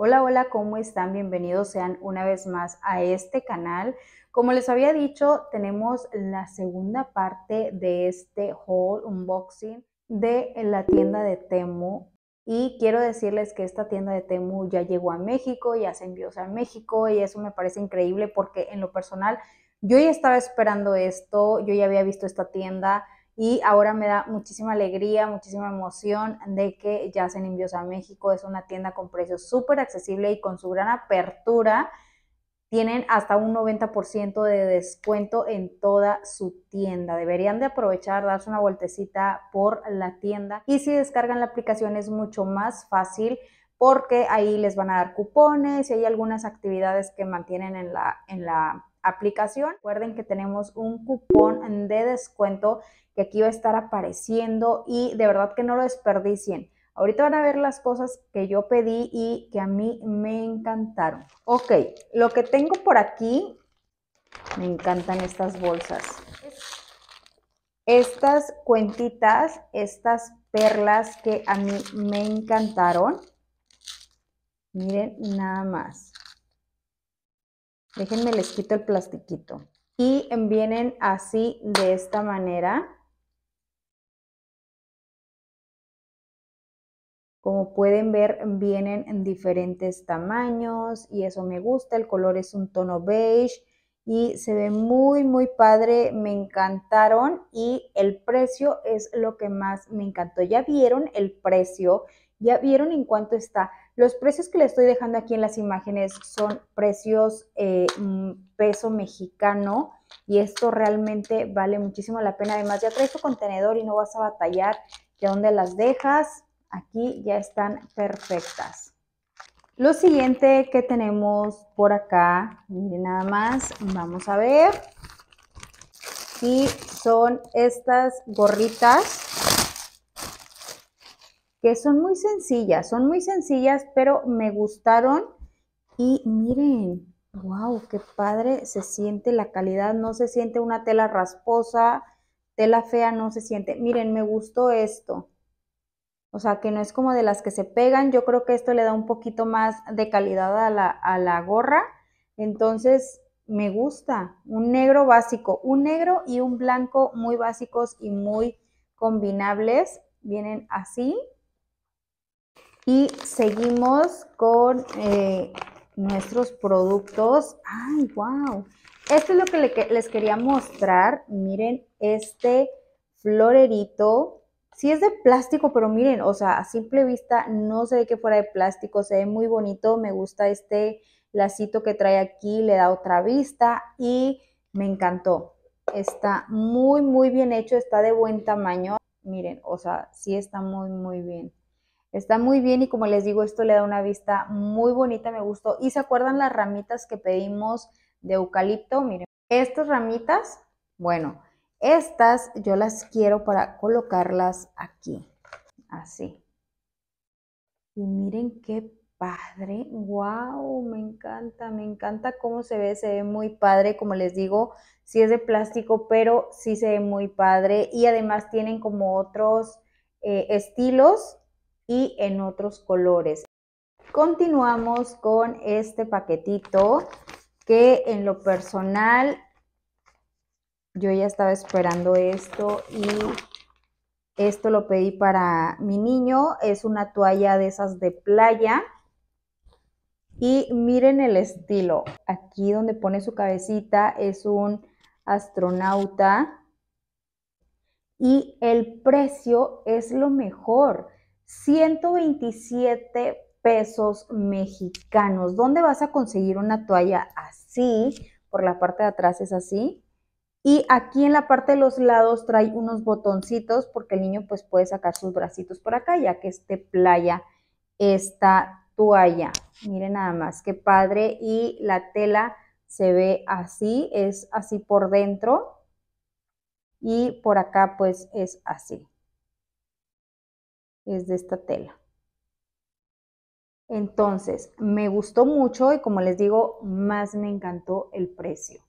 Hola, hola, ¿cómo están? Bienvenidos sean una vez más a este canal. Como les había dicho, tenemos la segunda parte de este haul unboxing de la tienda de Temu. Y quiero decirles que esta tienda de Temu ya llegó a México, ya se envió a México y eso me parece increíble porque en lo personal yo ya estaba esperando esto, yo ya había visto esta tienda, y ahora me da muchísima alegría, muchísima emoción de que ya se envió a México es una tienda con precios súper accesible y con su gran apertura tienen hasta un 90% de descuento en toda su tienda. Deberían de aprovechar, darse una vueltecita por la tienda y si descargan la aplicación es mucho más fácil porque ahí les van a dar cupones y hay algunas actividades que mantienen en la, en la aplicación. Recuerden que tenemos un cupón de descuento que aquí va a estar apareciendo y de verdad que no lo desperdicien. Ahorita van a ver las cosas que yo pedí y que a mí me encantaron. Ok, lo que tengo por aquí, me encantan estas bolsas. Estas cuentitas, estas perlas que a mí me encantaron. Miren nada más. Déjenme les quito el plastiquito. Y vienen así de esta manera. Como pueden ver, vienen en diferentes tamaños y eso me gusta. El color es un tono beige y se ve muy, muy padre. Me encantaron y el precio es lo que más me encantó. Ya vieron el precio, ya vieron en cuánto está. Los precios que le estoy dejando aquí en las imágenes son precios eh, mm, peso mexicano y esto realmente vale muchísimo la pena. Además, ya traes tu contenedor y no vas a batallar de dónde las dejas. Aquí ya están perfectas. Lo siguiente que tenemos por acá, miren nada más, vamos a ver. Y son estas gorritas que son muy sencillas, son muy sencillas, pero me gustaron. Y miren, wow, qué padre se siente la calidad, no se siente una tela rasposa, tela fea, no se siente. Miren, me gustó esto. O sea, que no es como de las que se pegan. Yo creo que esto le da un poquito más de calidad a la, a la gorra. Entonces, me gusta. Un negro básico. Un negro y un blanco muy básicos y muy combinables. Vienen así. Y seguimos con eh, nuestros productos. ¡Ay, wow! Esto es lo que les quería mostrar. Miren este florerito. Sí es de plástico, pero miren, o sea, a simple vista no se ve que fuera de plástico. Se ve muy bonito. Me gusta este lacito que trae aquí. Le da otra vista y me encantó. Está muy, muy bien hecho. Está de buen tamaño. Miren, o sea, sí está muy, muy bien. Está muy bien y como les digo, esto le da una vista muy bonita, me gustó. ¿Y se acuerdan las ramitas que pedimos de eucalipto? Miren, estas ramitas, bueno, estas yo las quiero para colocarlas aquí, así. Y miren qué padre, wow, me encanta, me encanta cómo se ve, se ve muy padre, como les digo, sí es de plástico, pero sí se ve muy padre y además tienen como otros eh, estilos y en otros colores. Continuamos con este paquetito que en lo personal yo ya estaba esperando esto y esto lo pedí para mi niño. Es una toalla de esas de playa. Y miren el estilo. Aquí donde pone su cabecita es un astronauta. Y el precio es lo mejor. 127 pesos mexicanos. ¿Dónde vas a conseguir una toalla así? Por la parte de atrás es así. Y aquí en la parte de los lados trae unos botoncitos porque el niño pues puede sacar sus bracitos por acá ya que este playa esta toalla. Miren nada más, qué padre. Y la tela se ve así, es así por dentro y por acá pues es así es de esta tela. Entonces, me gustó mucho y como les digo, más me encantó el precio.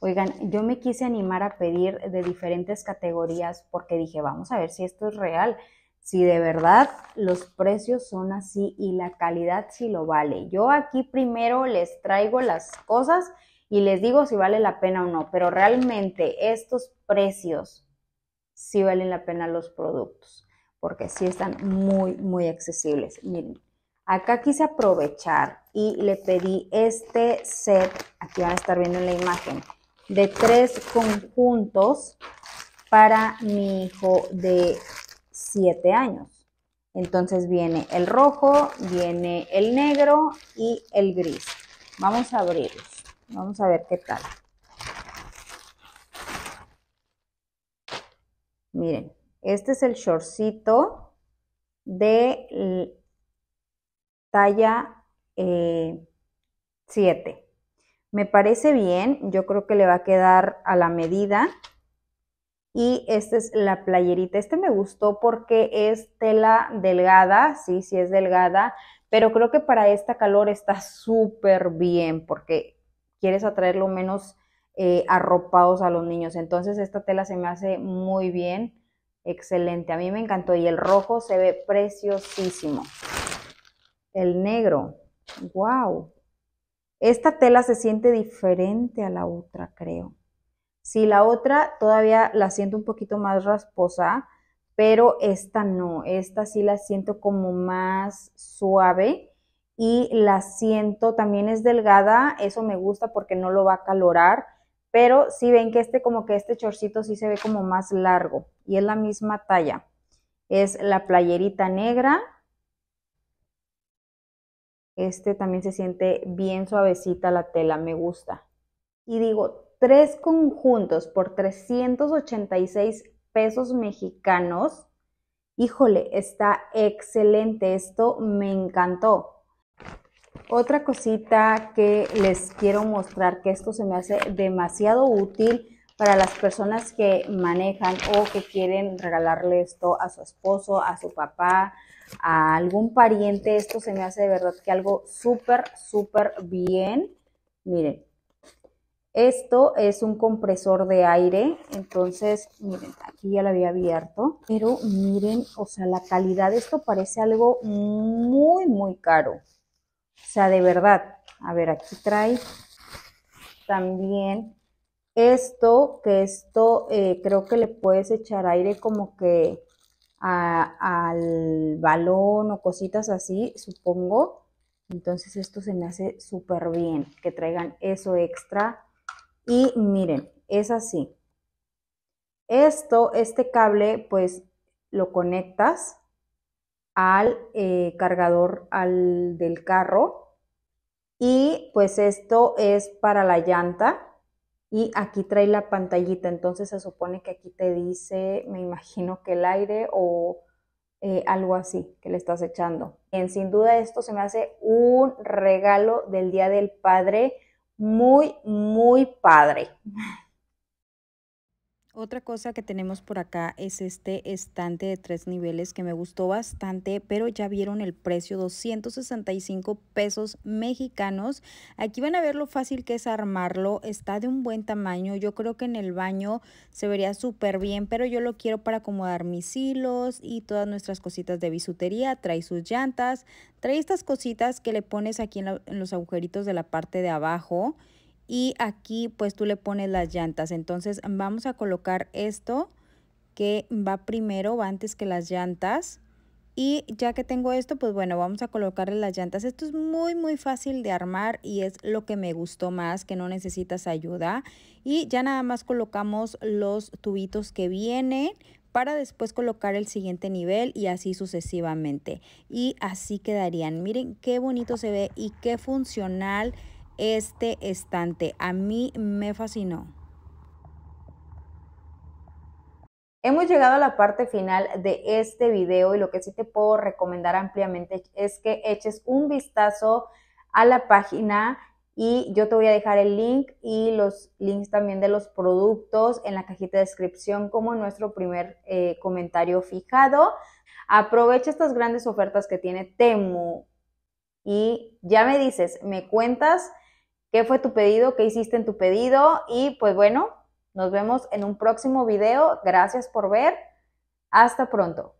Oigan, yo me quise animar a pedir de diferentes categorías porque dije, vamos a ver si esto es real, si de verdad los precios son así y la calidad si lo vale. Yo aquí primero les traigo las cosas y les digo si vale la pena o no, pero realmente estos precios sí valen la pena los productos porque sí están muy, muy accesibles. Miren, acá quise aprovechar y le pedí este set, aquí van a estar viendo en la imagen, de tres conjuntos para mi hijo de 7 años. Entonces viene el rojo, viene el negro y el gris. Vamos a abrirlos. Vamos a ver qué tal. Miren, este es el shortcito de talla 7. Eh, me parece bien, yo creo que le va a quedar a la medida. Y esta es la playerita. Este me gustó porque es tela delgada, sí, sí es delgada, pero creo que para esta calor está súper bien porque quieres atraer lo menos eh, arropados a los niños. Entonces esta tela se me hace muy bien. Excelente, a mí me encantó. Y el rojo se ve preciosísimo. El negro, wow. Esta tela se siente diferente a la otra, creo. Si sí, la otra todavía la siento un poquito más rasposa, pero esta no, esta sí la siento como más suave y la siento, también es delgada, eso me gusta porque no lo va a calorar pero si ven que este como que este chorcito sí se ve como más largo y es la misma talla. Es la playerita negra. Este también se siente bien suavecita la tela, me gusta. Y digo, tres conjuntos por 386 pesos mexicanos. Híjole, está excelente, esto me encantó. Otra cosita que les quiero mostrar, que esto se me hace demasiado útil para las personas que manejan o que quieren regalarle esto a su esposo, a su papá, a algún pariente. Esto se me hace de verdad que algo súper, súper bien. Miren, esto es un compresor de aire, entonces, miren, aquí ya lo había abierto, pero miren, o sea, la calidad de esto parece algo muy, muy caro. O sea, de verdad. A ver, aquí trae también esto, que esto eh, creo que le puedes echar aire como que al balón o cositas así, supongo. Entonces esto se me hace súper bien, que traigan eso extra. Y miren, es así. Esto, este cable, pues lo conectas al eh, cargador al, del carro y pues esto es para la llanta y aquí trae la pantallita entonces se supone que aquí te dice me imagino que el aire o eh, algo así que le estás echando en sin duda esto se me hace un regalo del día del padre muy muy padre Otra cosa que tenemos por acá es este estante de tres niveles que me gustó bastante, pero ya vieron el precio, 265 pesos mexicanos. Aquí van a ver lo fácil que es armarlo, está de un buen tamaño, yo creo que en el baño se vería súper bien, pero yo lo quiero para acomodar mis hilos y todas nuestras cositas de bisutería, trae sus llantas, trae estas cositas que le pones aquí en, en los agujeritos de la parte de abajo y aquí pues tú le pones las llantas. Entonces vamos a colocar esto que va primero, va antes que las llantas. Y ya que tengo esto, pues bueno, vamos a colocarle las llantas. Esto es muy, muy fácil de armar y es lo que me gustó más, que no necesitas ayuda. Y ya nada más colocamos los tubitos que vienen para después colocar el siguiente nivel y así sucesivamente. Y así quedarían. Miren qué bonito se ve y qué funcional este estante. A mí me fascinó. Hemos llegado a la parte final de este video y lo que sí te puedo recomendar ampliamente es que eches un vistazo a la página y yo te voy a dejar el link y los links también de los productos en la cajita de descripción como nuestro primer eh, comentario fijado. Aprovecha estas grandes ofertas que tiene Temu y ya me dices, me cuentas qué fue tu pedido, qué hiciste en tu pedido y pues bueno, nos vemos en un próximo video. Gracias por ver. Hasta pronto.